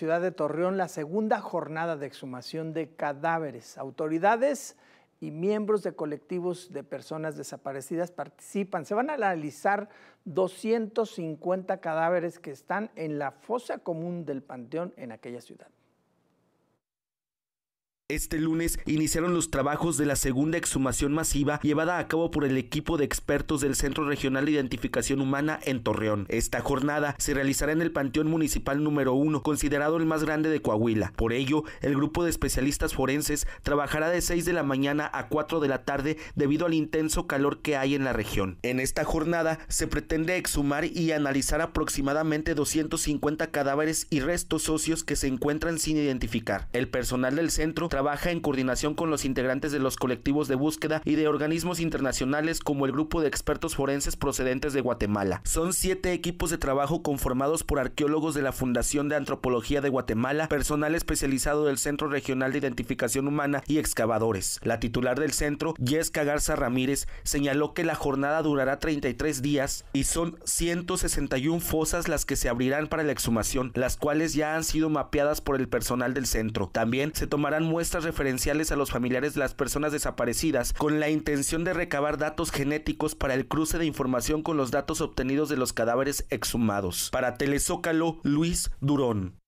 ciudad de Torreón la segunda jornada de exhumación de cadáveres. Autoridades y miembros de colectivos de personas desaparecidas participan. Se van a analizar 250 cadáveres que están en la fosa común del Panteón en aquella ciudad. Este lunes iniciaron los trabajos de la segunda exhumación masiva llevada a cabo por el equipo de expertos del Centro Regional de Identificación Humana en Torreón. Esta jornada se realizará en el Panteón Municipal número 1, considerado el más grande de Coahuila. Por ello, el grupo de especialistas forenses trabajará de 6 de la mañana a 4 de la tarde debido al intenso calor que hay en la región. En esta jornada se pretende exhumar y analizar aproximadamente 250 cadáveres y restos óseos que se encuentran sin identificar. El personal del centro trabaja en coordinación con los integrantes de los colectivos de búsqueda y de organismos internacionales como el grupo de expertos forenses procedentes de Guatemala. Son siete equipos de trabajo conformados por arqueólogos de la Fundación de Antropología de Guatemala, personal especializado del Centro Regional de Identificación Humana y excavadores. La titular del centro, Yesca Garza Ramírez, señaló que la jornada durará 33 días y son 161 fosas las que se abrirán para la exhumación, las cuales ya han sido mapeadas por el personal del centro. También se tomarán muestras referenciales a los familiares de las personas desaparecidas con la intención de recabar datos genéticos para el cruce de información con los datos obtenidos de los cadáveres exhumados. Para Telezócalo, Luis Durón.